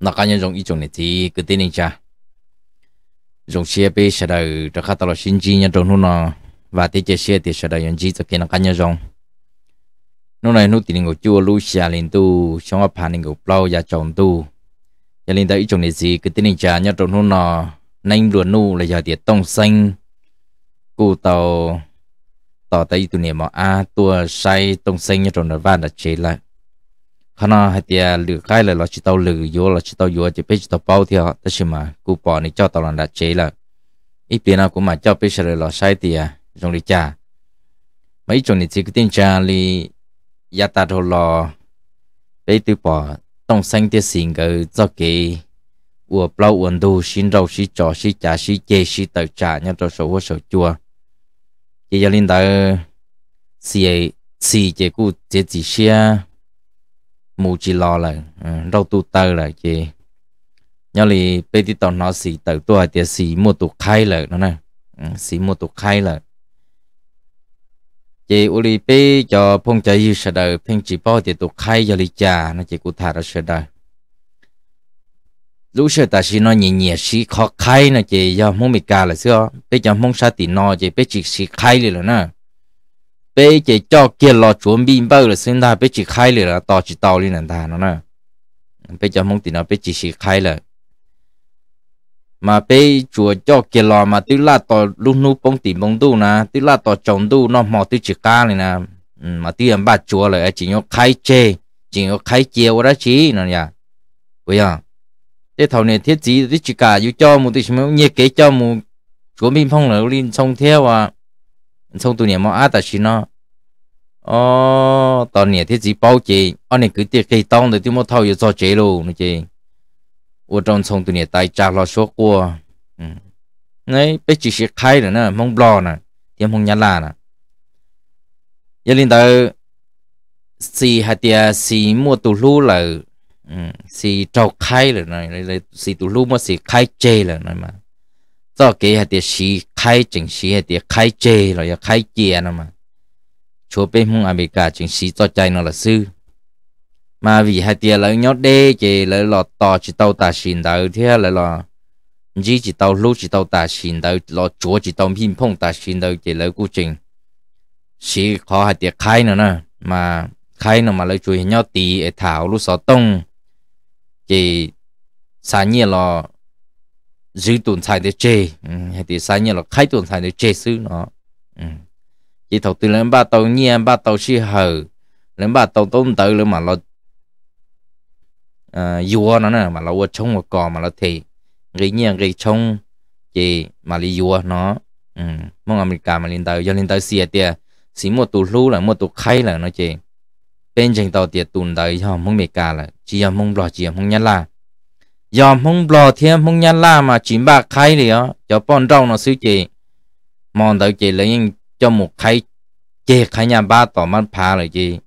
nó cá nhân dùng ý chung này thì cứ tin cha dùng xe bị sẽ đời cho khách tao sinh chi nhân trong nó và thì chơi xe thì sẽ đầu nhân chi cho kia nó cá nhân dùng nó này nó tin ngủ chua lu xe lên tu xong ở phản ngủ bao và chồng tu giờ lên tới ý chung này gì cứ tin cha nhân trong nó nên luôn nu là giờ tiệt tông xanh cụ tàu tàu tới tụ niệm mà a tua say tông xanh nhân trong nó van là chế lại khả năng hay tia lử cái là lo chỉ tao lử vô lo chỉ tao vô chỉ biết chỉ tao bao thì họ tất nhiên mà cụ bỏ này cho tao là đã chế là ít tiền nào cũng mà cho biết là lo sai tia trong đi cha mấy chỗ này chỉ cái tin cha li ya ta đồ lo bây từ bỏ trong xanh tia xin cái cho cái ủa bao uẩn đồ xin rau xin cho xin cha xin chê xin tàu cha nhau cho số hồ số chua chỉ cho linh tới xì xì chỉ cụ chỉ chỉ xe mù chỉ lo là rau tu tơ là chị nhớ li bây giờ tao nói gì tự tôi thì xí mua tụ khai là nó nè ừ, xí mua tụ khai là chị u li bây cho phong trào yêu sợ đời phong chỉ bao thì tụ khai cho li cha nó chị cụ thà ra sợ đời lúc sợ ta xí nói nhẹ nhẹ xí khó khai nó chị do muốn bị cà là xưa bây giờ muốn sa tì nó chị bây chỉ xí khai liền rồi nè bây giờ cho kia lo chuẩn bị bao là sinh ra bây chỉ khai là to chỉ tàu lên nền ta nó nè bây giờ mong tiền nó bây chỉ chỉ khai là mà bây chùa cho kia lo mà tức là tao lúc nút bông tiền bông tu nè tức là tao trồng tu nó mò tức chỉ ca này nè ừ, mà tức em ba chùa rồi chỉ nhớ khai chê chỉ nhớ khai chia của đó chỉ nè nha bây giờ thế thầu này thiết gì tức chỉ cả yêu cho một tí mình nhớ kế cho một chúa minh phong là lên sông theo à xong tuổi này mò á ta chỉ nó ờ tuổi này thế chỉ bao chị anh này cứ tiếc cây tông rồi tụi mò thâu rồi cho chế luôn nữa chị ở trong xong tuổi ừ. này tài trả lo số của ngay, bây chỉ sẽ khai rồi nè mong lo nè thì mong nhát là nè giờ linh tới xì hạt tia xì mua tù lu là ừ, xì trâu khai rồi này xì tù lu mà xì khai chế rồi này mà 做给下的是开整是下的开借了要开借了嘛，chỗ bên mông America chính sĩ cho chạy nó là sư mà vì hai tia lỡ nhót đê chỉ lỡ lọ chỉ tàu tà xin đầu thế lỡ lọ chỉ chỉ tàu lú chỉ tàu tà xin đầu lọ chúa chỉ tàu phim phong tà xin đầu chỉ lỡ cố trình sĩ khó hai tia khai nữa nè mà khai nó mà lỡ chuối nhót tì thảo lú sọ tông chỉ sáng nhiên lọ giữ tuần xài để chế ừ, hay thì sai như là khai tuần xài để chế xứ nó ừ. chỉ thầu từ lên ba tàu nhiên ba tàu xì hờ lên ba tàu tôm tự lên mà lo à, vua nó nè mà lo vua chống một cò mà lo thì gây nhiên gây chống chỉ mà li vua nó ừ. mong America mà lên tàu do lên tàu xì tiệt xí một tù lú là một tù khai là nó chỉ bên trên tàu tiệt tuần tới cho mong America là chỉ mong lo chỉ mong nhất là giờ không bò thêm không nhăn la mà chuyện ba khay thì á cho bọn rau nó xíu chị mòn tới chị lấy cho một khay chè khay nhà ba tỏ mắt phá rồi chị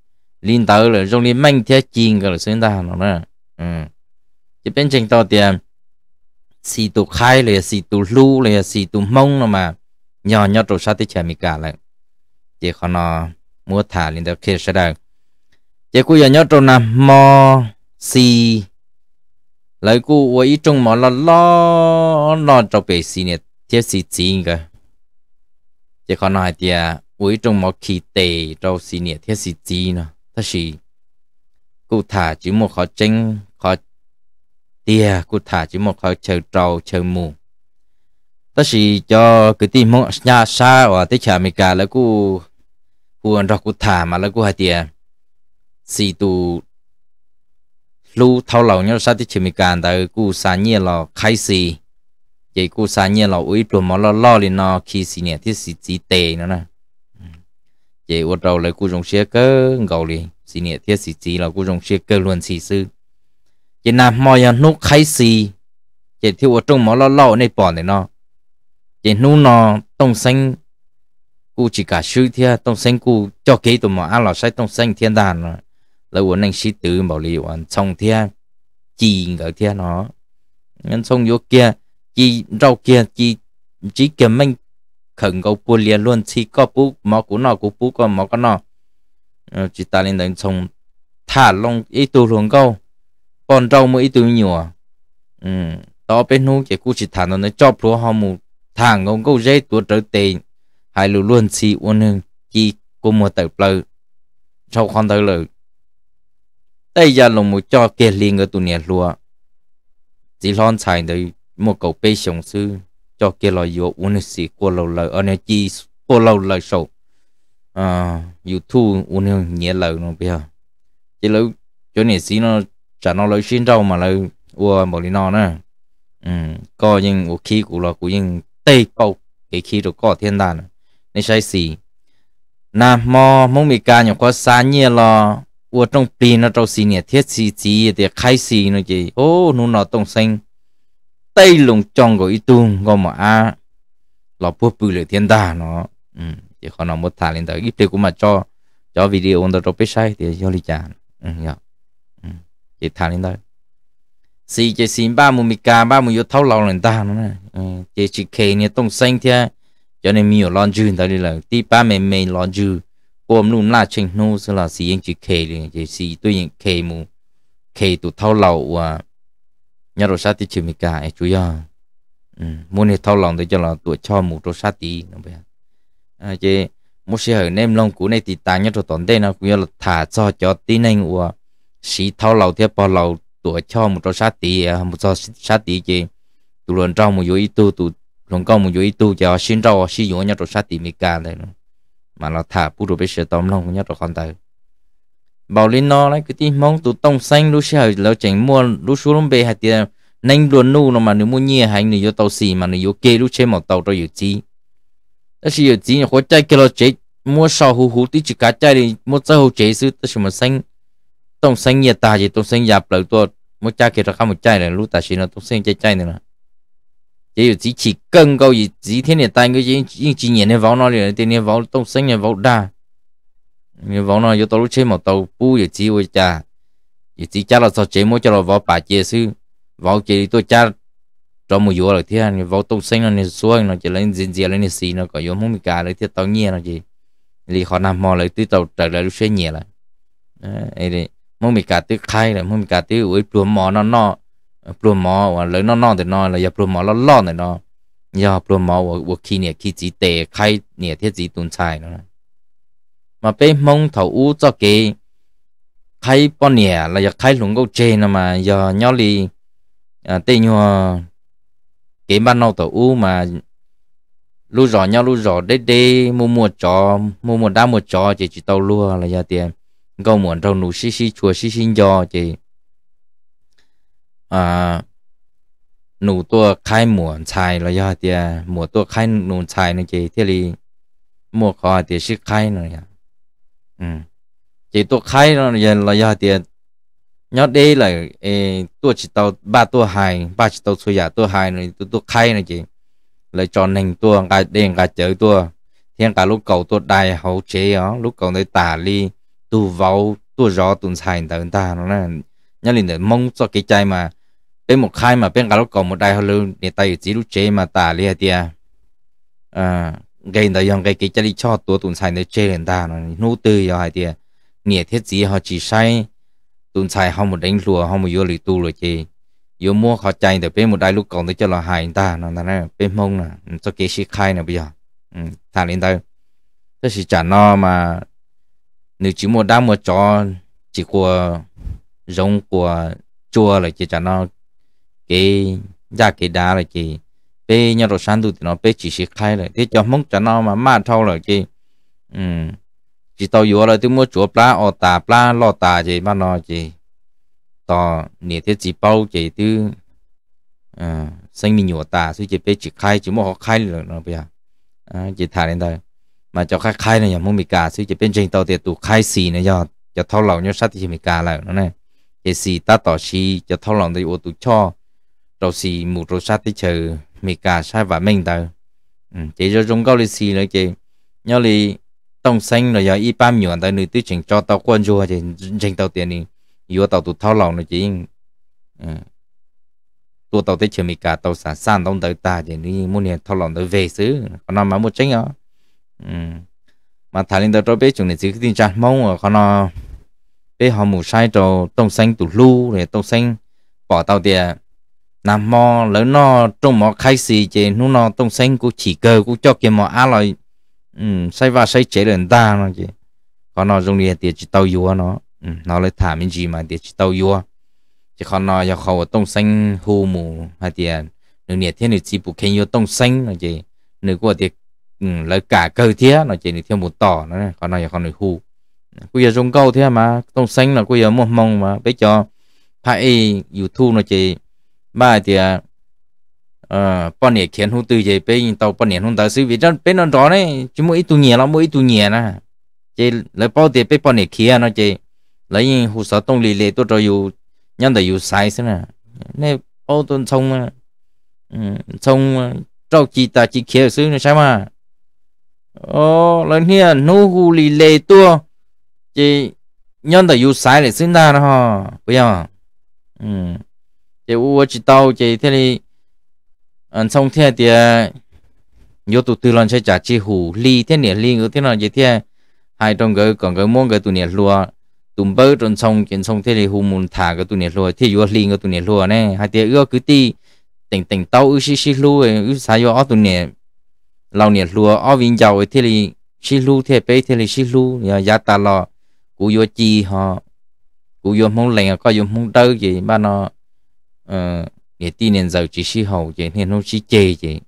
liên tới rồi trong liên mang thế chiên rồi xuyên ta nó nữa, ừ chỉ bên trên to tiền xì tụ khay rồi xì tụ lu rồi xì tụ mông rồi mà nhỏ nhỏ trộn sát thì chè mì cả lại chị khó nó mua thả liên tới kia sẽ được, chị cũng giờ nhỏ trộn nằm mò xì lại cú với trong mà là lo lo cho bé xí nè tiếp xí chín cơ chỉ còn nói thì với trong mà khi tệ cho xí nè tiếp xí chín nó thật sự cú thả chỉ một khó tranh khó tia cú thả chỉ một khó chờ trâu chờ mù tất sự cho cái tim mong nhà xa và tới chả mì cả là cú cú ăn cú thả mà lại cú hai tia xí tu lu thâu lầu nhau sa thì chỉ mi cản tại cú sa nhẹ lò khai si vậy cú sa nhẹ lò uy tuần mà lo lo liền nó khi si nè thiết si chỉ tệ nữa nè ừ. vậy ở đầu lại cú dùng xe cơ ngầu liền si nè thiết si chỉ là cú dùng xe cơ luôn si sư vậy nam mọi nhà nút khai si vậy thì ở trong mà lo lo này bỏ này nó vậy nút nó tông sinh cú chỉ cả sư thì tông sinh cú cho kế tụi mà ăn lò sai tông sinh thiên đàn rồi là uống anh sĩ tử bảo lý uống xong thia à? chỉ ngỡ thia à nó nên xong vô kia chỉ rau kia chỉ chỉ kiếm mình khẩn cầu bù liền luôn chỉ có bù mỏ của nó của bù còn mỏ của nó chỉ ta lên đánh xong thả lông ít tu luôn câu còn rau mới ít tu nhiều à ừ đó bên nu chỉ cú chỉ thả nó nó cho lúa họ mù thả ông câu dây tuột trở tiền hai lù luôn chỉ uống hơn chỉ cô mua tờ plơ sau con tờ lợi đây giờ lòng một cho kia liền ở tụ nè lúa chỉ lon xài đấy một cầu bê sống sư cho kia lo yo uốn xì qua lâu lời anh ờ, chỉ qua lâu lời sầu à youtube uốn nhẹ lời nó bây giờ chỉ lâu cho nên xí nó chả nó lời xin đâu mà lời ua một lý nó nữa ừ có nhưng u khí của nó, của nhưng tây cầu cái khí rồi có thiên đàn này sai xì nam mô mong bị ca nhập có xa nhẹ lo 我种病那种是呢，天气急的开始那个哦，侬那东西，带龙装个一顿，我嘛啊，老婆不了天大喏，嗯，也可能没谈领导，一对我嘛做做 video 那种比赛的要你讲，嗯呀，嗯，也谈领导，是这新巴木米家巴木有偷老人大呢，嗯，这是开呢东西天，叫你没有老住，到你了，第八没没老住。ôm nụ là chênh nụ sẽ là xì yên chỉ kề liền chỉ xì tôi yên kề mù kề tụ thao lầu à nhà đồ sát thì chỉ mình cả chú ya ừ, muốn thì thao lòng để cho là tụ cho mù đồ sát tí nó bây à chỉ một số hồi nem long cũ này thì ta nhà đồ tổn đây nó cũng là thả cho cho tí nên của xì thao lầu thì bao lầu tụ cho mù đồ sát tí à, một cho sát tí chỉ tụ lần trong một yếu tu tụ lần công một yếu tu cho xin rau xin yếu nhà đồ sát tí mình cả này nữa mà là thả bút đồ bê sửa tóm lòng nhất là con tay bảo lên nó lấy cái tí mong tụ tông xanh lúc xe lâu chẳng mua lúc xuống lông bê hạt tiền nhanh luôn nụ nó mà nếu mua nhia hành nếu vô tàu xì mà nếu vô kê lúc chơi một tàu rồi vô chi đó là vô chi khó chơi kia lo chế mua sau hú hú tí chỉ cá chơi đi mua sau hú chế sư đó là mà xanh tông xanh nhiệt ta thì tông xanh dạp lại tôi mua cha kia ra không một chơi này lúc ta chỉ là tông xanh chơi chơi này là 也有自己更高以几天的单个用用几年的房那里，天天房动生的房大，你房那有多少钱嘛？都不有机会家，有自家了做节目叫了房把结束，房结多家做木有了天，你房动生了你说那就人人家人的事那个有木米家了天到年了就，你好难嘛了，对到得了些年了，哎的木米家对开了木米家对为做嘛那那。plum mò và lấy nó non thì non là giờ plum mò nó lon này nó giờ plum mò và và khi nè khi chỉ tệ khai nè thiết chỉ tuần xài nữa mà bên mông thầu u cho cái khai bao nè là giờ khai lủng câu trên mà giờ nhau li à, tê nhua cái ban đầu thầu u mà lu rõ nhau lu rõ đế đế mua mua chó mua mua đá mua chó chỉ chỉ tàu lua là giờ tiền câu muốn trâu nụ xí xí chùa xí xí giò chỉ à nụ tua khai mùa chài là do thì mùa tua khai nụ chai nó chỉ thế thì mùa khó thì sức khai nữa ừ chỉ tua khai nó là do thì nhớ đây là tua chỉ tàu ba tua hai ba chỉ tàu suy giả tua hai này tua tua khai này chỉ lại chọn hình tua cả đen cả chữ tua thiên cả lúc cầu tua đài hậu chế đó lúc cầu tới tả ly tu vào tua rõ tuần xài tới ta nó là nhớ liền để mong cho cái chai mà bên một khai mà bên cả lúc còn một đại hồ lưu để tay chỉ lúc chế mà tả lia thì à gây người dùng gây cái chân đi cho tổ tụn xài để chế người ta nó nô tư rồi hai tia nghĩa thiết gì họ chỉ sai tụn xài họ một đánh lùa họ một vô lì tu rồi chế vô mua họ chạy để bên một đại lúc còn để cho là hại người ta nó là bên mông là cho cái sĩ khai này bây giờ ừ, thả lên đây thế thì chả no mà nếu chỉ một đá mua chó chỉ của giống của chua là chỉ chả no cái ra cái đá là chị bé nhà rồi sáng tụi nó bé chỉ sẽ khai rồi thế cho mong cho nó mà mát thâu rồi chị ừ chỉ tao vừa rồi tôi mua chúa plá ở tà plá lo tà chị mà nó chị tao nè thế chỉ bao chị tư à ờ, sinh mình nhỏ tà suy chị bé chỉ khai chỉ mua họ khai rồi nó bây giờ à ờ, chị thả lên đây mà cho khai khai này nhà mua mì cả suy chị bên trên tao tiệt tụ khai xì này giờ cho thâu lòng nhớ sát thì mì cả lại nó này chị xì ta tỏ xì cho thâu lòng thì ô tụ cho rồi xì một rồi sát tới chờ mì cả sai và mình tờ ừ, chỉ cho chúng câu lịch sử nữa chị nhớ lì tông xanh rồi giờ y bám nhọn tại nơi tư chỉnh cho tao quân chua chị chỉnh tao tiền đi yếu tao tụt thao lòng nữa chị tụt ừ. tao tới chờ mì cả tao sản sàng tông tới ta chị nếu như muốn nhà thao lòng tới về xứ còn nó ừ. mà một tránh đó mà thà linh tao cho biết chúng này chỉ cái tin chặt mông ở con nó biết họ mù sai cho tông xanh tụt lu để tông xanh bỏ tao tiền nằm mò lỡ nó trong mò khai xì chế nó nó tông xanh của chỉ cơ của cho kia mò á lại ừ say và xây chế lên ta nó chứ có nó dùng đi thì chỉ tàu yếu nó ừ, nó lấy thả mình gì mà thì chỉ tàu yếu chỉ còn nó giờ khẩu tông xanh hù mù hay tiền à, nửa nhiệt thiên nửa chỉ bù khen yếu tông xanh nó chứ nửa của thì ừ lấy cả cơ thế nó chỉ nửa thiên một tỏ nó này còn nó giờ còn nửa hù cô giờ dùng câu thế mà tông xanh là cô giờ mong mong mà bây giờ phải youtube nó chỉ mà thì à ờ, bọn này khiến hút từ vậy bây tàu bọn này hút tới sự vì trong bên nó đó này chứ mỗi tu nhẹ nó mỗi tu nhẹ nè chỉ lấy bao tiền bây bọn này kia nó chỉ lấy hồ sơ tông lì lệ tôi rồi yêu nhân đời yêu sai thế nè nên bao tuần xong ừ, xong trâu chỉ ta chỉ kia sự này sao mà ô lần nha nô hù lì lệ tôi chỉ nhân đời yêu sai để sinh ra nó bây giờ ừ thì u chỉ tàu chỉ thế này anh ờ, xong thế thì ờ, nhiều tụ tư lần sẽ trả chi hủ li thế này li ngữ thế nào vậy thế hai trong cái còn cái muốn cái tụi này lúa tụm bơ trong xong, trên xong thế này hủ mùn thả cái tụi này lúa thì vừa li cái tụi này lúa này hai tiếng ưa cứ ti tỉnh tỉnh tàu ư xí xí lúa ư sai vô tụi này lâu này lúa ở vinh giàu thế này xí lúa thế bé thế này xí lúa nhà nhà ta lo cú vô chi họ cú vô mong lành có vô mong tơ gì mà nó cái ờ, tí nên giàu chỉ si hầu chỉ nên không chỉ chê chỉ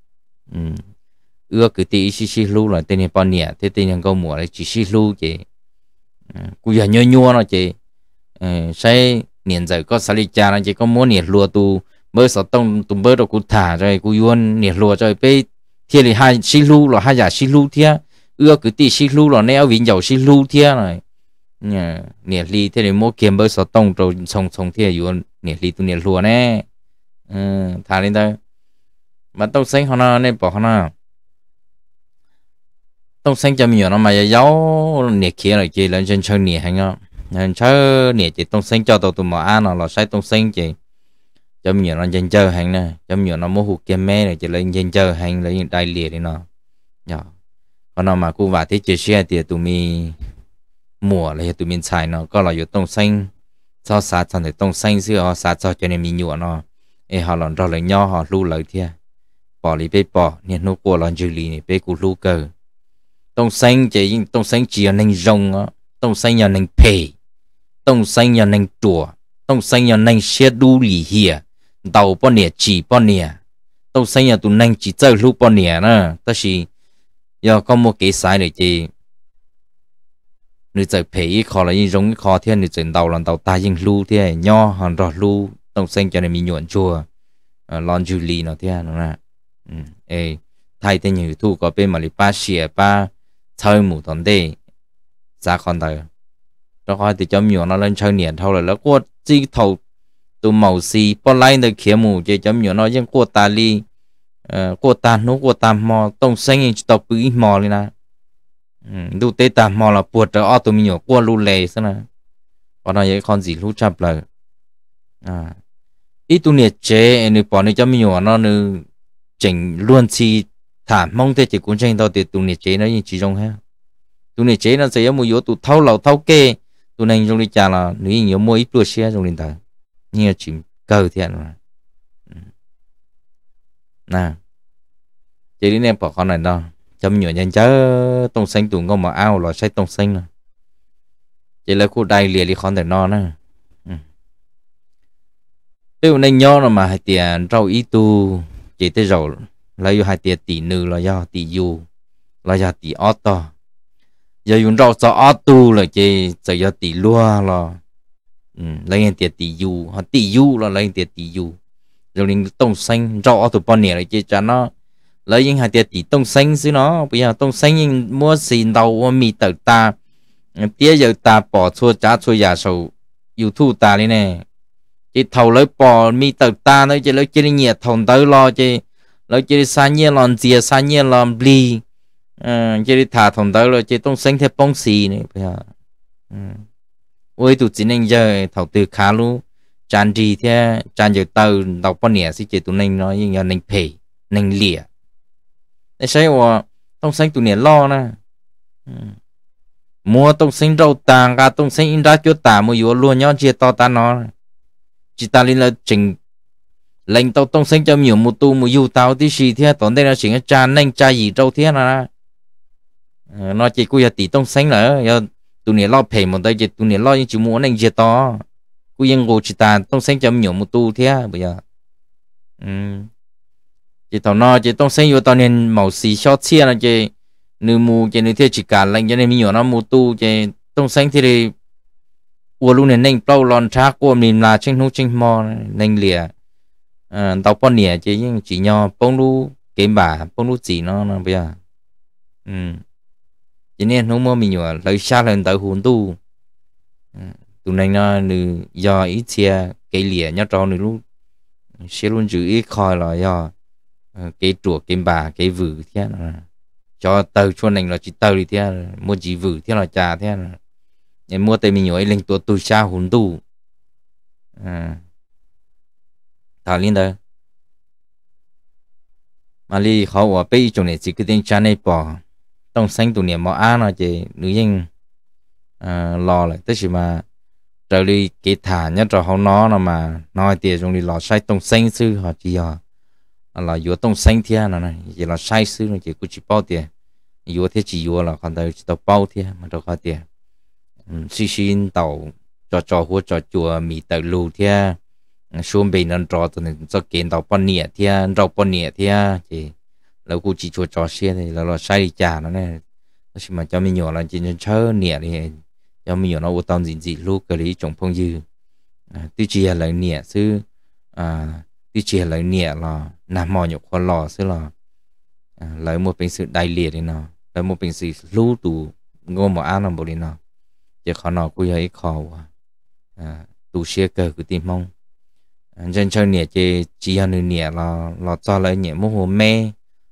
ừ. ưa cứ tí xí si lưu là tên này bao nhiêu thế tên nhân câu mùa đấy chỉ si lưu chỉ ừ, cú giờ nhua nhua nó chị. Ờ, say niệm giàu có xài cha nó chỉ có muốn niệm lùa tu mới sợ tông tụm bớt rồi cú thả rồi cú yuan niệm lùa rồi bê thiên thì hai si lưu là hai giả si lưu thia ưa cứ tí si lưu là neo vĩnh giàu si lưu thia này niệm ly thế thì mỗi kiếm bớt sợ tông rồi sòng sòng thia yuan nè li tu nè lùa nè thà ờ, thả lên mà tông xanh họ nó nè bỏ họ nó tông xanh cho nhiều nó mà giáo nè kia rồi chị lên trên chân nè hay ngó nên chơi nè chỉ tông xanh cho tụi tụi mà ăn nó là sai tông xanh chị cho nhiều nó trên chơi hay nè cho nhiều nó mua hụt kem mè này chị lên trên chơi hay lấy đại liệt đi nó nhỏ còn nó mà cô vả thế chị xe thì tụi mình mùa là tụi mình xài nó có là yếu tông xanh cho sa cho để tông xanh xưa họ sa cho cho nên mình nhựa nó ê họ lòn rồi lại nho họ lu lợi thia bỏ lý bê bỏ nên nó của lần dư lý này bê của lu cơ, tông xanh chỉ tông xanh chỉ là nên rồng á tông xanh là nên pè tông xanh là nên chùa tông xanh là nên xe đu lý hìa đầu bọn nè chỉ bọn nè tông xanh là tụi nên chỉ chơi lu bọn nè nè ta chỉ giờ có một cái sai này chỉ là thiên thiên ta lưu 你在陪一考了，一容易考天，你整到了到大英路天，nhỏ hàng rõ lưu tông xanh cho nên mình nhuận chùa ờ, à, lon chú lì nó thiên nó nè ừ thay tên nhiều thu có bên mà lì ba xìa ba chơi mù tòn đê ra dạ con đời đó coi thì chấm nhuận nó lên chơi niệm thôi rồi nó qua chi thầu tụ màu xì bỏ lại được khía mù chơi chấm nhuận nó dân qua ta li qua ờ, ta nó qua ta mò tổng sinh cho tao bự mò lên nè ดูเตตามอละปวดจะอ้อตัวมีอยู่กลัวรูเลยซะนะปอนายคอนสีรู้จับเลยอ่าอีตัวเนี่ยเจนึปอนี่จะมีอยู่นอนึเจ๋งล้วนชีถามมองเตจิกุนเชงตัวเตตัวเนี่ยเจนะยิ่งชีจงฮะตัวเนี่ยเจนะเสียมืออยู่ตัวเท่าเหล่าเท่าเกตัวนั้นจงริจาละหรือยิ่งอยู่มวยตัวเชียจงรินตาเนี่ยจิมเกิดเทียนนะนะเจนี่เนี่ยปอกเขาหน่อยเนาะ chấm nhựa nhanh chớ tông xanh tủ ngon mà ao lò say tông xanh nè à. chỉ là khu đai lìa đi khoan để no nè tiêu nên nho là mà hai tiền rau ý tu chỉ tới rau lấy do hai tiền tỷ nữ là do tỷ du là do tỷ ót to giờ dùng rau cho ót tu là chỉ giờ do tỷ lua ừ, là lấy tiền tỷ du họ tỷ du là lấy tiền tỷ du rồi mình tông xanh rau ót tu bao nhiêu là chỉ cho nó lấy những hạt tiền tỷ, tông xanh xứ nó bây giờ tông xanh nhưng mua xì đầu mì tờ ta tiếc giờ ta bỏ chua chả chua giả sầu youtube ta đi nè chỉ thầu lấy bỏ mì tờ ta nó chỉ lấy chỉ nhiệt thùng tới lo chỉ lấy chỉ xa nhiệt lòn dìa xa nhiệt lòn bì ờ, chỉ thả thùng tới rồi chỉ tông xanh thêm bông xì này bây giờ ừ. ôi tụi chỉ nên giờ thầu từ khá luôn chán gì thế chán giờ tàu đọc bao nẻ xí chỉ tụi nên nói như là nên phê nên lìa để xe của tông xanh tụi nè lo nè ừ. mua tông xanh rau tàng cả tông xanh in ra chưa tả mua yếu luôn nhau chia to ta nó chỉ ta là chỉnh lệnh tao tông xanh cho nhiều một tu một yêu tao tí xì thế tổn đây là chỉ cha nhanh cha gì rau thế là ờ, nó chỉ cua tỷ tông xanh là tụi nè lo phê một tay chỉ tụi nè lo những chỉ muốn anh chia to cua yên ngô chỉ ta tông xanh cho nhiều một tu thế bây giờ ừ chỉ tao nó chỉ tông xem vô tàu nên màu xì cho chia là chỉ nữ mù chỉ nữ thiệt chỉ cả lạnh cho nên mình nhỏ nó mù tu chỉ tông xem thì đi ua luôn nên nên bao lon trá của mình là trên hú trên mò nên lìa à, tao con nìa chỉ nhưng chỉ nhỏ bông lu kiếm bà bông lu chỉ nó nó bây giờ ừ. chỉ nên không mua mình nhỏ lấy xa lên tàu hồn tu ừ, tụi này nó nữ do ít chia cái lìa nhá trò nữ lúc sẽ luôn giữ ít khỏi là do Ờ, cái chùa cái bà cái vử thế là cho tàu cho nành là chỉ tàu đi thế mua chỉ vử thế là trà thế là em mua tay mình ấy lên tua tu xa hồn tu à thảo liên đó mà li khó ở bây chỗ này chỉ cái tên cha này bỏ trong xanh tụ niệm mà ăn là chỉ nữ nhân à, lò lại tức mà trở đi cái thả nhất rồi họ nó mà nói tiền trong đi lo sai trong xanh sư họ chỉ họ là vừa tông sinh thiên là này vậy là sai sư nó chỉ cứ chỉ bao tiền vừa thế chỉ vừa là còn đời chỉ tàu bao tiền mà đâu có tiền xí ừ, xin tàu cho cho hú cho chùa mì tàu lù thia xuống bên nó trò tụi nên cho kiến tàu bao nhẹ thia rau bao nhẹ thia thì, là cũng chỉ chùa cho xe thì là là sai trả nó này nó chỉ mà cho mình nhỏ là chỉ nên chơi nhẹ thì cho mình nhỏ nó ô tông gì gì lúc cái lý trồng phong dư tuy chỉ là nhẹ chứ, à tuy chỉ là nhẹ à, là nằm mò nhục khó lò xưa là lấy một bình sự đại liệt đi nó lấy một bình sự lưu tù ngô mà ăn làm bộ đi nó chỉ khó nó cũng thấy khó quá à, tù cờ cứ tìm mong chân à, chơi nè chỉ chỉ ăn nè là là cho lấy nhẹ mô hồ mê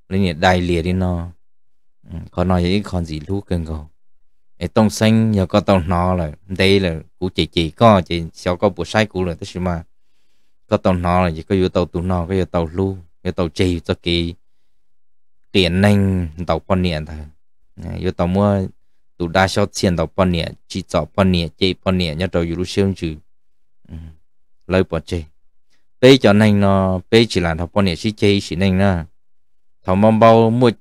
lấy nhẹ đại liệt đi nó ừ, khó nói vậy còn gì lưu cần cầu ấy xanh giờ có tông nó là đây là cụ chỉ chỉ có chỉ sau có bộ sai cụ là tức mà có tàu nó là chỉ có vô tàu tụ nó có vô tàu lu yêu tàu chỉ cho kỳ tiền nhanh tàu quan nè, thôi yêu tàu mua tụ đa số tiền tàu quan nè, chỉ tàu quan nè chỉ quan nè, nhất tàu yêu xem chứ lời bỏ chơi bây cho nên nó bây chỉ là tàu quan nè, chỉ chơi chỉ nên na, tàu mong bao mua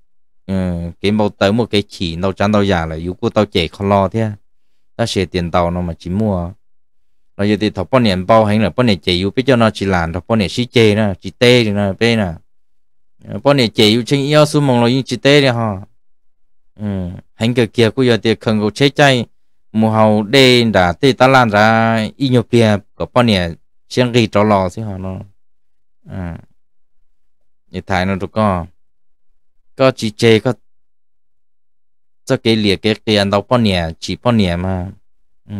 ờ, cái bao tới một cái chỉ tàu chăn tàu già là yêu của tàu chạy khó lo thế ta sẽ tiền tàu nó mà chỉ mua nó giờ thì thọ bao niệm bao hành là bao niệm chế yêu biết cho nó chỉ làm thọ bao niệm chỉ chế nè chỉ tê thì nó bên nè bao niệm chế yêu chính yêu số mong những chỉ tê đi ha ừ hành cái kia cũng giờ thì cần có chế chay mùa hậu đê đã tê ta làm ra y nhiều kia có bao niệm xiang ghi trò lò xí họ nó à như thái nó được có có chỉ chế có cho cái liệt cái cái ăn đâu bao niệm chỉ bao niệm mà ừ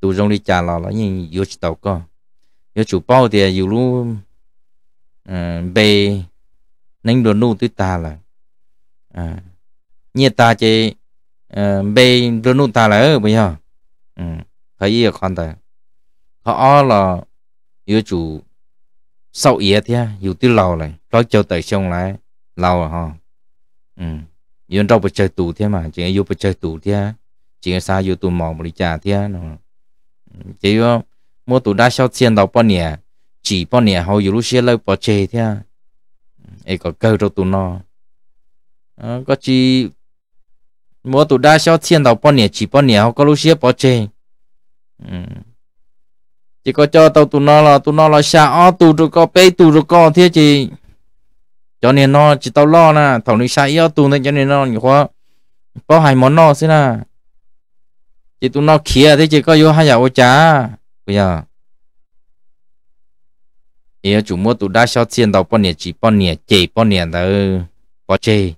tụ rong đi chả là là như yếu chỉ tàu co yếu chủ bao thì yếu lu bề nâng đồ nu tới ta là à ta chỉ bề đồ nu ta là ở bây giờ ừ thấy yếu con ta họ là yếu chủ sau yếu thì yếu tới lâu này có cho tới xong lại lâu rồi ha ừ yếu đâu bị chơi tù thế mà chỉ yếu bị chơi tù thế chỉ sao yếu tù mò một đi chả thế nó chỉ có mua tủ đa sau tiền đầu bao nhiêu chỉ bao nhiêu hầu dù lúc xe lâu bỏ chê thế ấy có cơ cho tụ nó à, có chỉ mua tủ đa sau tiền đầu bao nhiêu chỉ bao nhiêu hầu có lúc xe bỏ chê chỉ có cho tao tụ nó là tụ nó là sao tụ rồi có bê tụ rồi có thế chị cho nên nó chỉ tao lo nè thằng này xa yếu tụ nên cho nên nó nhiều quá bao hai món nó xin à chị tụi nó kia thế chị có vô hai dạo cha bây giờ chủ mua tụi đã cho tiền đầu bao nhiêu chỉ bao nhiêu chỉ bao nhiêu đó bao chê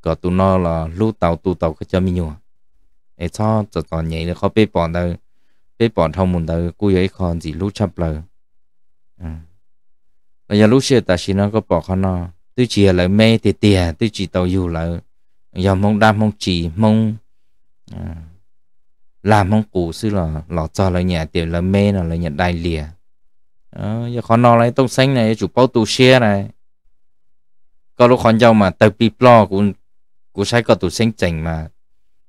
có tụi nó là lú tàu tụ tàu cái cho mi nhua ấy cho cho tao nhảy là khó bê bọn đâu bê bọn thông mình đâu cú ấy còn gì lú chập lờ ừ. bây giờ lú xe ta xin nó có bỏ con nó tôi chỉ là mê tiền tiền tôi chỉ tàu dù là giờ mong đam mong chỉ mong À. làm không cụ sư là lọ cho là nhà tiền là mê là là nhận đại lìa giờ con nó lấy tông xanh này chủ bao tù xe này có lúc con dâu mà tập bị lo của của sai có tù xanh chảnh mà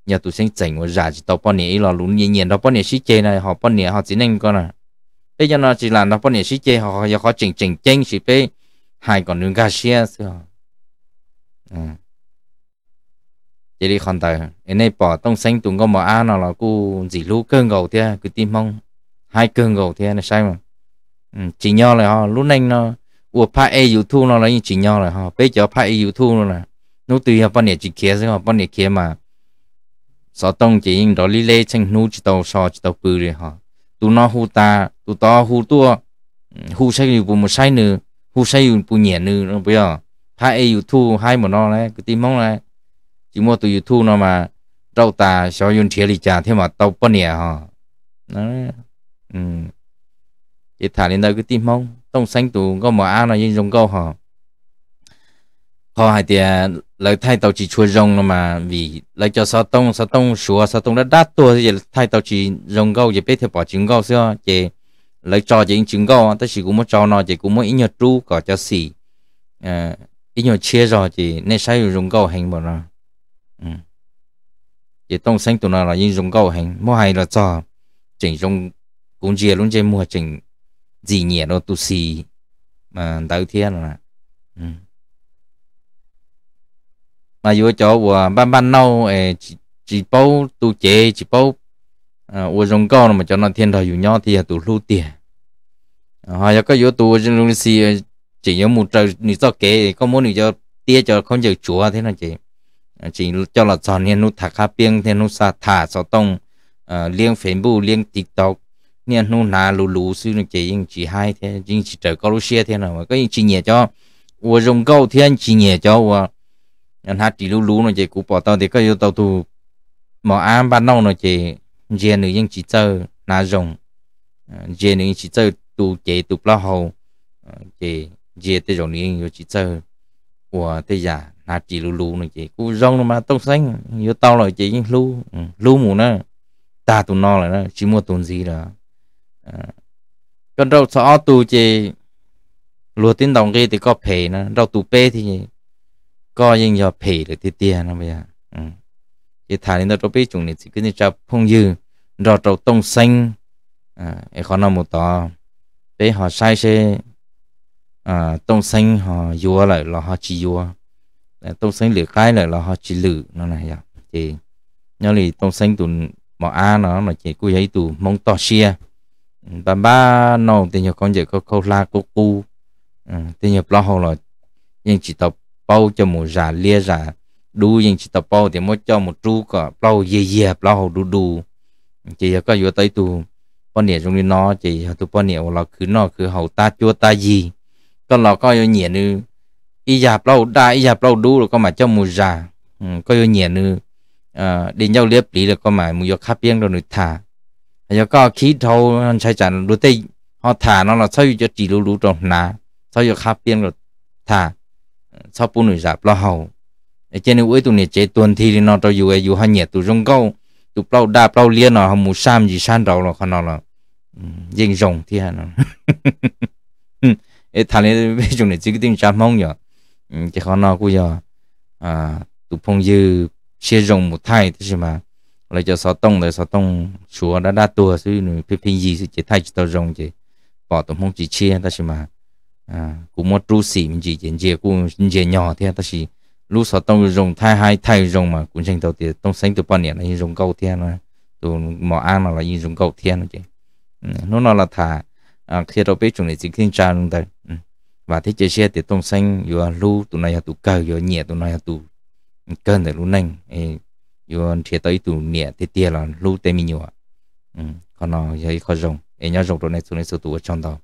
nhà tù xanh chảnh của giả chỉ tao bao này là lún nhiên nhiên đó bao này xí chê này họ bao này họ chỉ nên con à bây giờ nó chỉ là nó bao này xí chê họ họ chỉnh chỉnh chỉnh chỉ phải hai con đường ga xe sư à chỉ đi còn tới em này bỏ tông xanh tụng có mà ăn nó là cô gì lú cơn gầu thế à? cứ tim mong hai cơn gầu thế à? này sai mà ừ, chỉ nhau là họ lúc này nó ủa phải ai youtube nó là như chỉ nhau là họ bây giờ phải ai youtube nó là nó tùy họ bao nhiêu chỉ kia họ bao nhiêu kia mà sợ tông chỉ nhưng đó lý lẽ chẳng nu chỉ tàu sò chỉ tàu bự rồi họ tụ nó hú ta tụ to hú tua hú sai dù bù một sai nữa hú sai dù bù nhẹ nữa nó bây giờ phải ai youtube hai mà nó này cứ tim mong này chỉ mua từ youtube nó mà rau ta xó yun thiệt lì chả thế mà tàu bớt nhẹ hả nó ừ chỉ thả lên đây cái tim mong tông xanh tù có mà ăn nó nhìn giống câu hả họ hai thì lấy thay tàu chỉ chua rong mà vì lấy cho sao tông sao tông sủa sao tông đã đắt tua thì thay tàu chỉ rồng câu thì biết thì bỏ trứng câu xưa chỉ lấy cho chỉ trứng câu ta chỉ cũng muốn cho nó chỉ cũng muốn ít nhiều tru có cho xì à, ít nhiều chia rồi chỉ nên sai dùng câu hành bọn nó 也动身到那了，因种高兴，莫还了做，整种工作拢在莫整，二年了都是，嗯，头天了，嗯，那有叫我慢慢弄，诶，一一包都结一包，嗯，我种高了嘛，叫那天头有鸟的都露的，啊，要个有多这种是，只有木头你做给，个么你就跌着看就抓，天那只。Ờ, chỉ cho là chọn nên nút thạc biên thì nút sa thả sao tông ờ, liên facebook liên tiktok nên nút nà lù lù sư nó chỉ những chỉ hai thế những chỉ trở có lúc xe thế nào mà có những chỉ nhẹ cho ua dùng câu thiên chỉ nhẹ cho ua anh hát chỉ lù lù nó chỉ cú bỏ tao thì có yêu tao tu mà ăn ban nông nó chỉ dè nữa những chỉ chơi nà dùng ờ, dè nữ chỉ chơi tu chỉ tu bao hầu chỉ dè tới rồi những chỉ chơi của tới già nà chị lù lù này chị cô rong mà tông xanh vô tao là chị lù ừ, lù mù nó ta tụi no là nó chỉ mua tụi gì là con rau xó tụ chị lùa tin đồng kia thì có phê nó rau tụ pê thì có nhưng giờ phê được tiền tiền nó bây giờ ừ. chị thả đến đâu biết chúng này chỉ cứ như chập phong dư rau trầu tông xanh à còn nào một tò bé họ sai xe à tông xanh họ vua lại là họ chỉ vua Ờ, tông sinh lửa cái là là họ chỉ lử nó này à thì nhau thì tông sinh tụ mà a nó mà chỉ cú ấy tụ mong to xia bà ba nó thì nhiều con dễ có câu la cô cu ờ, thì nhiều lo hồ là nhưng chỉ tập bao cho một giả lia giả đu nhưng chỉ tập bao thì mới cho một chú cả bao dè dè bao hồ đu đu chỉ có vô tới tụ con nè trong đi nó chỉ tụ con nè là cứ nó cứ hậu ta chua ta gì con là coi nhẹ nữa อีหยาบเราได้อีหยาบเราดูแล้วก็มาเจ้ามูจาก็ยเหนียนือเดินเจ้าเลียบหลีแล้วก็มามูยคับเยียงเราหนุทาแล้วก็คิดเท่าใช้จานรู้ได้ họ ừ, ờ, thả nó là sao cho chỉ lú lú trong ná sao cho khắp tiền rồi thả sao phụ nữ giáp lo hậu trên này cuối tuần này chế tuần thì nó cho dù ai dù họ nhẹ tụ rong câu tụ bao đa bao liên nó không mua sam gì san đầu nó còn nó ừ, dính rồng thì hả ừ, thằng này bây giờ này chỉ cái tiếng sam mong nhở chỉ ừ, khó nói cũng giờ à tụ phong dư xe rồng một thay thế mà lại cho sáu tông rồi sáu tông chùa đã đa tua suy nữ phi phi gì chỉ thay cho tàu rồng chỉ bỏ tụ phong chỉ chia ta chỉ mà à cũng một trụ sĩ mình chỉ chỉ chỉ cũng chỉ nhỏ thế ta chỉ lúc sáu tông rồng thay hai thay rồng mà cũng tranh tàu thì tông sánh từ bao nhiêu là như rồng câu thiên rồi tụ mỏ an là như rồng câu thiên rồi chỉ nó nó là thả à khi đó biết chúng này chỉ kinh tra luôn đấy và thế chế xe thì tông xanh yo lu tụ này tụ cờ yo nhẹ tụ này tụ cơn để lu nanh yo thế tới tụ nhẹ thế tia là lu tê mi nhiều ừ, còn nó giờ khó rồng em nhớ rồng tụ này tụ này tụ ở trong đó